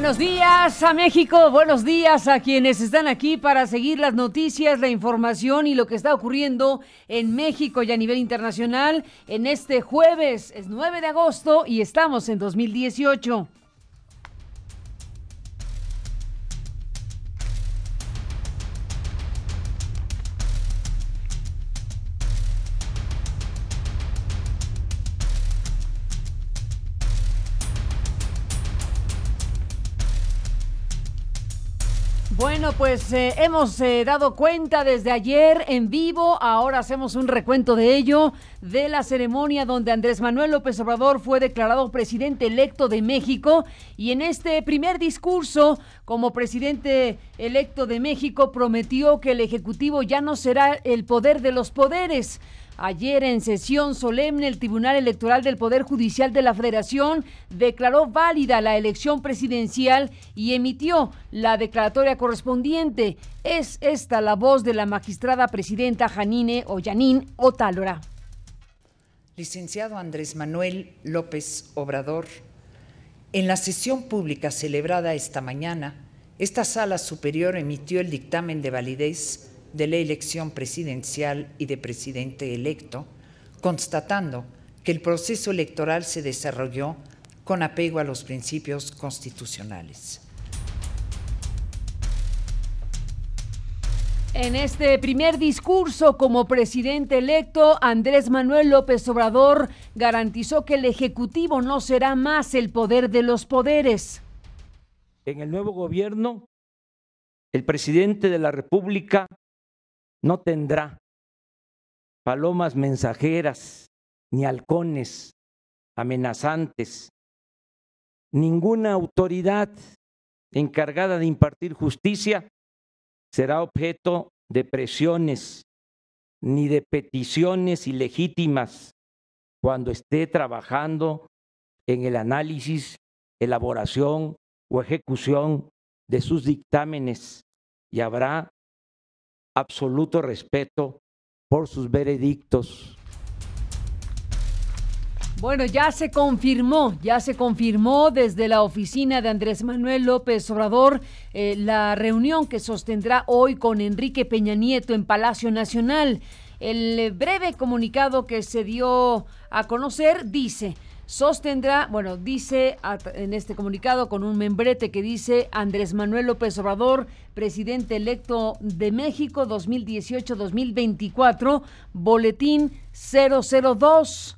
Buenos días a México, buenos días a quienes están aquí para seguir las noticias, la información y lo que está ocurriendo en México y a nivel internacional en este jueves, es 9 de agosto y estamos en 2018. Bueno, pues eh, hemos eh, dado cuenta desde ayer en vivo, ahora hacemos un recuento de ello, de la ceremonia donde Andrés Manuel López Obrador fue declarado presidente electo de México y en este primer discurso como presidente electo de México prometió que el Ejecutivo ya no será el poder de los poderes Ayer en sesión solemne el Tribunal Electoral del Poder Judicial de la Federación declaró válida la elección presidencial y emitió la declaratoria correspondiente. Es esta la voz de la magistrada presidenta Janine Ollanín Otálora. Licenciado Andrés Manuel López Obrador, en la sesión pública celebrada esta mañana, esta sala superior emitió el dictamen de validez de la elección presidencial y de presidente electo, constatando que el proceso electoral se desarrolló con apego a los principios constitucionales. En este primer discurso como presidente electo, Andrés Manuel López Obrador garantizó que el Ejecutivo no será más el poder de los poderes. En el nuevo gobierno, el presidente de la República no tendrá palomas mensajeras, ni halcones amenazantes, ninguna autoridad encargada de impartir justicia será objeto de presiones ni de peticiones ilegítimas cuando esté trabajando en el análisis, elaboración o ejecución de sus dictámenes y habrá absoluto respeto por sus veredictos. Bueno, ya se confirmó, ya se confirmó desde la oficina de Andrés Manuel López Obrador eh, la reunión que sostendrá hoy con Enrique Peña Nieto en Palacio Nacional. El breve comunicado que se dio a conocer dice, sostendrá, bueno, dice en este comunicado con un membrete que dice Andrés Manuel López Obrador, presidente electo de México 2018-2024, boletín 002.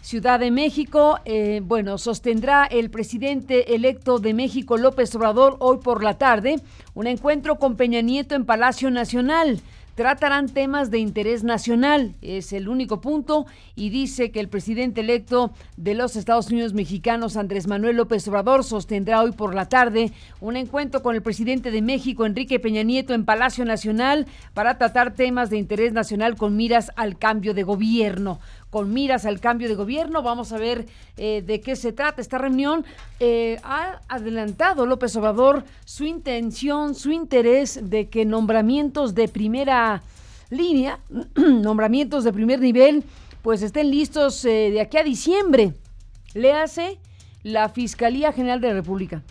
Ciudad de México, eh, bueno, sostendrá el presidente electo de México, López Obrador, hoy por la tarde, un encuentro con Peña Nieto en Palacio Nacional tratarán temas de interés nacional, es el único punto, y dice que el presidente electo de los Estados Unidos mexicanos, Andrés Manuel López Obrador, sostendrá hoy por la tarde un encuentro con el presidente de México, Enrique Peña Nieto, en Palacio Nacional para tratar temas de interés nacional con miras al cambio de gobierno con miras al cambio de gobierno. Vamos a ver eh, de qué se trata esta reunión. Eh, ha adelantado López Obrador su intención, su interés de que nombramientos de primera línea, nombramientos de primer nivel, pues estén listos eh, de aquí a diciembre. Le hace la Fiscalía General de la República,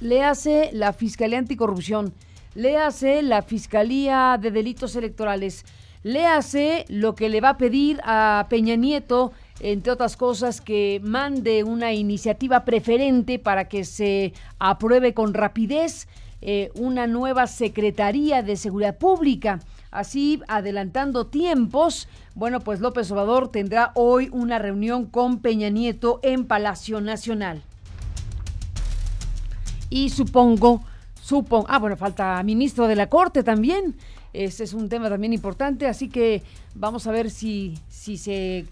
le hace la Fiscalía Anticorrupción, le hace la Fiscalía de Delitos Electorales, Léase lo que le va a pedir a Peña Nieto, entre otras cosas, que mande una iniciativa preferente para que se apruebe con rapidez eh, una nueva Secretaría de Seguridad Pública. Así, adelantando tiempos, bueno, pues López Obrador tendrá hoy una reunión con Peña Nieto en Palacio Nacional. Y supongo, supongo, ah, bueno, falta ministro de la Corte también. Ese es un tema también importante, así que vamos a ver si, si se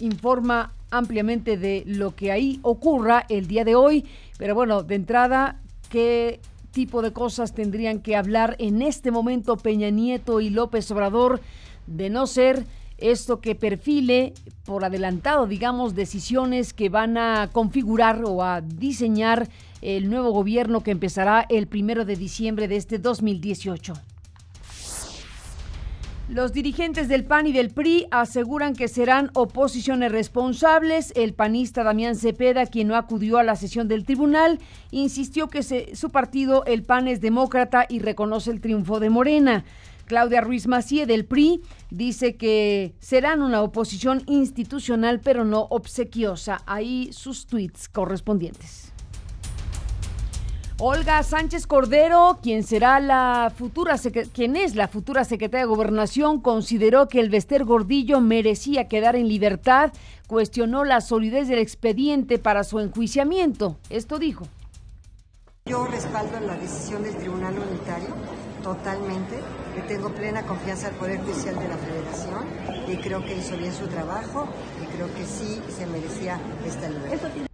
informa ampliamente de lo que ahí ocurra el día de hoy. Pero bueno, de entrada, ¿qué tipo de cosas tendrían que hablar en este momento Peña Nieto y López Obrador de no ser esto que perfile por adelantado, digamos, decisiones que van a configurar o a diseñar el nuevo gobierno que empezará el primero de diciembre de este 2018? Los dirigentes del PAN y del PRI aseguran que serán oposiciones responsables. El panista Damián Cepeda, quien no acudió a la sesión del tribunal, insistió que su partido, el PAN, es demócrata y reconoce el triunfo de Morena. Claudia Ruiz Macié del PRI dice que serán una oposición institucional pero no obsequiosa. Ahí sus tweets correspondientes. Olga Sánchez Cordero, quien será la futura quien es la futura secretaria de Gobernación, consideró que el Vester Gordillo merecía quedar en libertad, cuestionó la solidez del expediente para su enjuiciamiento. Esto dijo. Yo respaldo la decisión del Tribunal Unitario totalmente. que tengo plena confianza al Poder Judicial de la Federación y creo que hizo bien su trabajo y creo que sí se merecía esta libertad.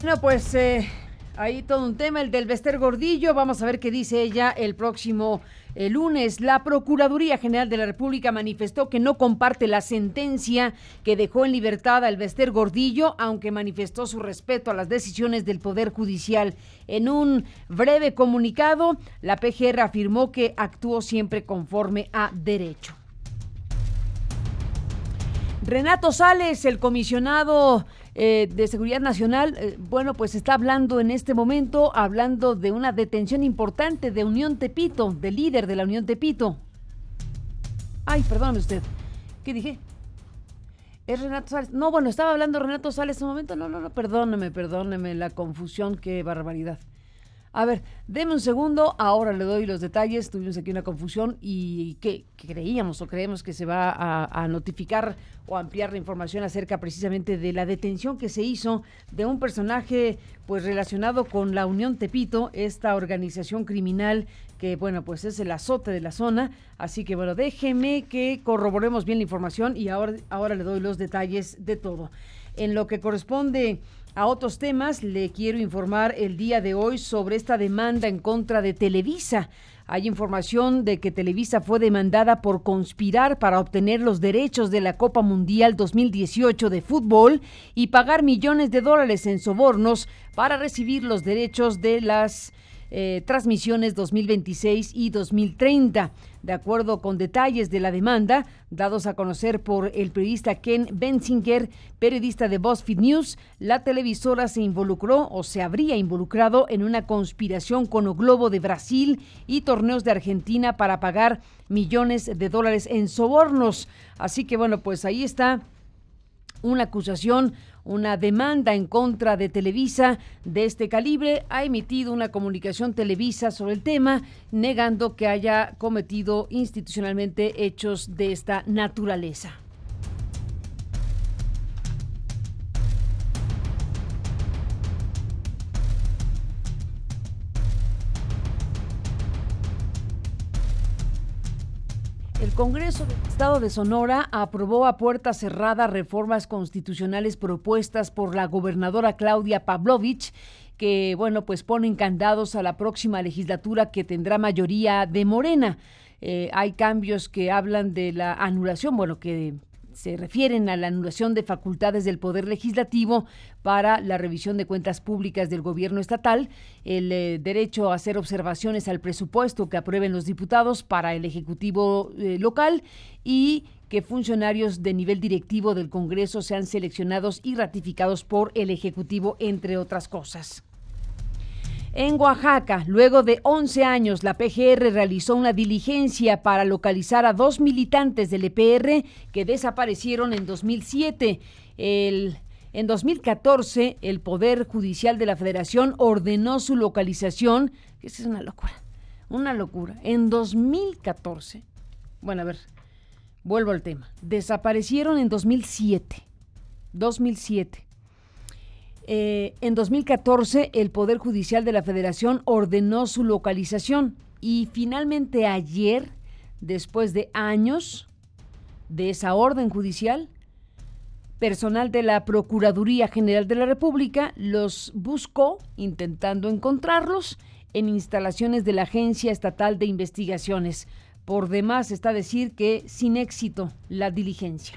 Bueno, pues eh, ahí todo un tema, el del Vester Gordillo. Vamos a ver qué dice ella el próximo eh, lunes. La Procuraduría General de la República manifestó que no comparte la sentencia que dejó en libertad al Vester Gordillo, aunque manifestó su respeto a las decisiones del Poder Judicial. En un breve comunicado, la PGR afirmó que actuó siempre conforme a derecho. Renato Sales, el comisionado eh, de Seguridad Nacional, eh, bueno, pues está hablando en este momento, hablando de una detención importante de Unión Tepito, del líder de la Unión Tepito. Ay, perdóname usted. ¿Qué dije? Es Renato Sales. No, bueno, estaba hablando Renato Sales en un momento. No, no, no, perdóneme, perdóneme la confusión, qué barbaridad. A ver, deme un segundo, ahora le doy los detalles. Tuvimos aquí una confusión y que, creíamos o creemos que se va a, notificar o ampliar la información acerca precisamente de la detención que se hizo de un personaje pues relacionado con la Unión Tepito, esta organización criminal que bueno, pues es el azote de la zona, así que bueno, déjeme que corroboremos bien la información y ahora ahora le doy los detalles de todo. En lo que corresponde a otros temas, le quiero informar el día de hoy sobre esta demanda en contra de Televisa. Hay información de que Televisa fue demandada por conspirar para obtener los derechos de la Copa Mundial 2018 de fútbol y pagar millones de dólares en sobornos para recibir los derechos de las eh, transmisiones 2026 y 2030. De acuerdo con detalles de la demanda, dados a conocer por el periodista Ken Benzinger, periodista de BuzzFeed News, la televisora se involucró o se habría involucrado en una conspiración con o Globo de Brasil y torneos de Argentina para pagar millones de dólares en sobornos. Así que bueno, pues ahí está una acusación una demanda en contra de Televisa de este calibre. Ha emitido una comunicación Televisa sobre el tema, negando que haya cometido institucionalmente hechos de esta naturaleza. Congreso del Estado de Sonora aprobó a puerta cerrada reformas constitucionales propuestas por la gobernadora Claudia Pavlovich que, bueno, pues ponen candados a la próxima legislatura que tendrá mayoría de Morena. Eh, hay cambios que hablan de la anulación, bueno, que se refieren a la anulación de facultades del Poder Legislativo para la revisión de cuentas públicas del gobierno estatal, el eh, derecho a hacer observaciones al presupuesto que aprueben los diputados para el Ejecutivo eh, local y que funcionarios de nivel directivo del Congreso sean seleccionados y ratificados por el Ejecutivo, entre otras cosas. En Oaxaca, luego de 11 años, la PGR realizó una diligencia para localizar a dos militantes del EPR que desaparecieron en 2007. en 2014, el Poder Judicial de la Federación ordenó su localización. Esa es una locura, una locura. En 2014, bueno, a ver, vuelvo al tema. Desaparecieron en 2007. 2007. Eh, en 2014, el Poder Judicial de la Federación ordenó su localización y finalmente ayer, después de años de esa orden judicial, personal de la Procuraduría General de la República los buscó intentando encontrarlos en instalaciones de la Agencia Estatal de Investigaciones. Por demás está decir que sin éxito la diligencia.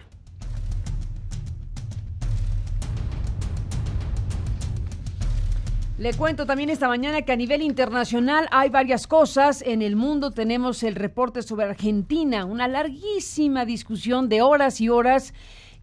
Le cuento también esta mañana que a nivel internacional hay varias cosas. En el mundo tenemos el reporte sobre Argentina, una larguísima discusión de horas y horas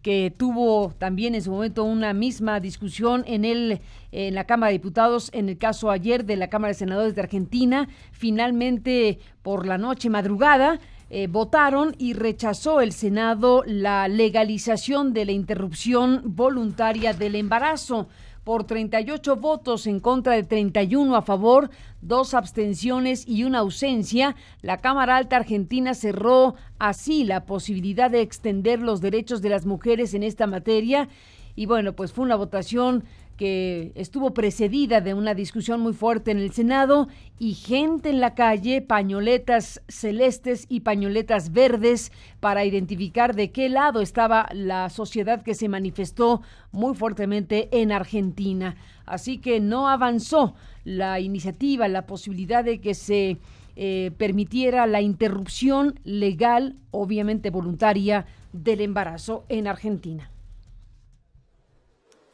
que tuvo también en su momento una misma discusión en el en la Cámara de Diputados en el caso ayer de la Cámara de Senadores de Argentina, finalmente por la noche madrugada eh, votaron y rechazó el Senado la legalización de la interrupción voluntaria del embarazo por 38 votos en contra de 31 a favor, dos abstenciones y una ausencia, la Cámara Alta Argentina cerró así la posibilidad de extender los derechos de las mujeres en esta materia. Y bueno, pues fue una votación que estuvo precedida de una discusión muy fuerte en el Senado y gente en la calle, pañoletas celestes y pañoletas verdes para identificar de qué lado estaba la sociedad que se manifestó muy fuertemente en Argentina. Así que no avanzó la iniciativa, la posibilidad de que se eh, permitiera la interrupción legal, obviamente voluntaria, del embarazo en Argentina.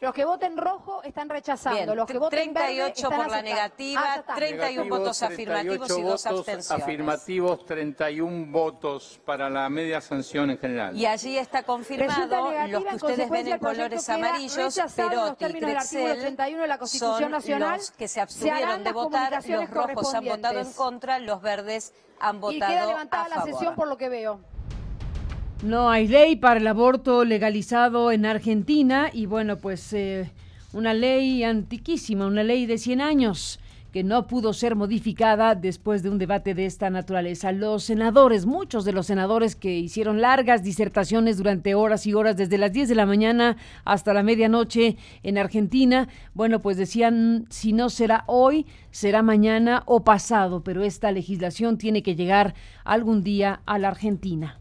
Los que voten rojo están rechazando. los que voten 38 verde están por la ah, negativa, 31 votos afirmativos y dos votos Afirmativos, 31 votos para la media sanción en general. Y allí está confirmado los que ustedes ven en colores amarillos, pero y de la Constitución Nacional, que se abstuvieron de votar, los rojos han votado en contra, los verdes han votado a favor. Y queda levantada la sesión por lo que veo. No hay ley para el aborto legalizado en Argentina y bueno, pues eh, una ley antiquísima, una ley de 100 años que no pudo ser modificada después de un debate de esta naturaleza. Los senadores, muchos de los senadores que hicieron largas disertaciones durante horas y horas, desde las 10 de la mañana hasta la medianoche en Argentina, bueno, pues decían, si no será hoy, será mañana o pasado, pero esta legislación tiene que llegar algún día a la Argentina.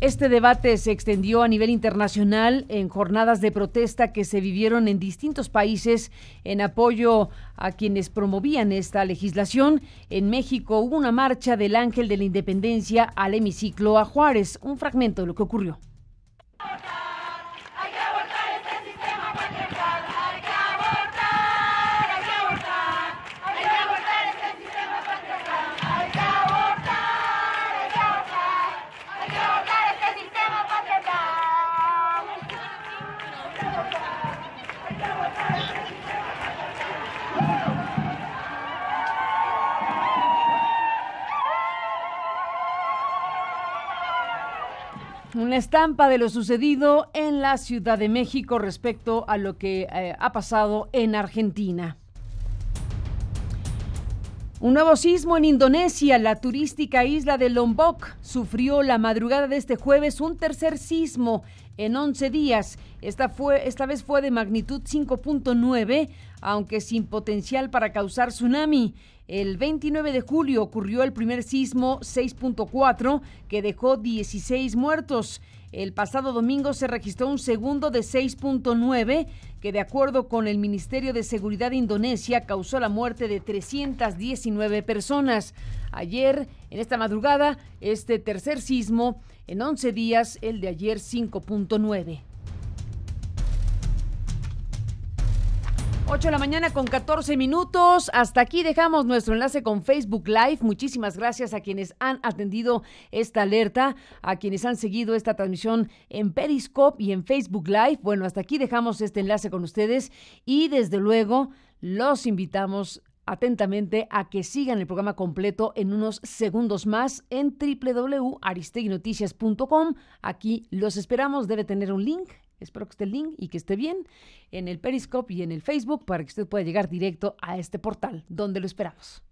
Este debate se extendió a nivel internacional en jornadas de protesta que se vivieron en distintos países en apoyo a quienes promovían esta legislación. En México hubo una marcha del Ángel de la Independencia al hemiciclo a Juárez, un fragmento de lo que ocurrió. estampa de lo sucedido en la Ciudad de México respecto a lo que eh, ha pasado en Argentina. Un nuevo sismo en Indonesia, la turística isla de Lombok, sufrió la madrugada de este jueves un tercer sismo en 11 días. Esta, fue, esta vez fue de magnitud 5.9, aunque sin potencial para causar tsunami. El 29 de julio ocurrió el primer sismo 6.4 que dejó 16 muertos. El pasado domingo se registró un segundo de 6.9 que de acuerdo con el Ministerio de Seguridad de Indonesia causó la muerte de 319 personas. Ayer, en esta madrugada, este tercer sismo en 11 días, el de ayer 5.9. Ocho de la mañana con 14 minutos. Hasta aquí dejamos nuestro enlace con Facebook Live. Muchísimas gracias a quienes han atendido esta alerta, a quienes han seguido esta transmisión en Periscope y en Facebook Live. Bueno, hasta aquí dejamos este enlace con ustedes y desde luego los invitamos atentamente a que sigan el programa completo en unos segundos más en www.aristeguinoticias.com. Aquí los esperamos. Debe tener un link Espero que esté el link y que esté bien en el Periscope y en el Facebook para que usted pueda llegar directo a este portal donde lo esperamos.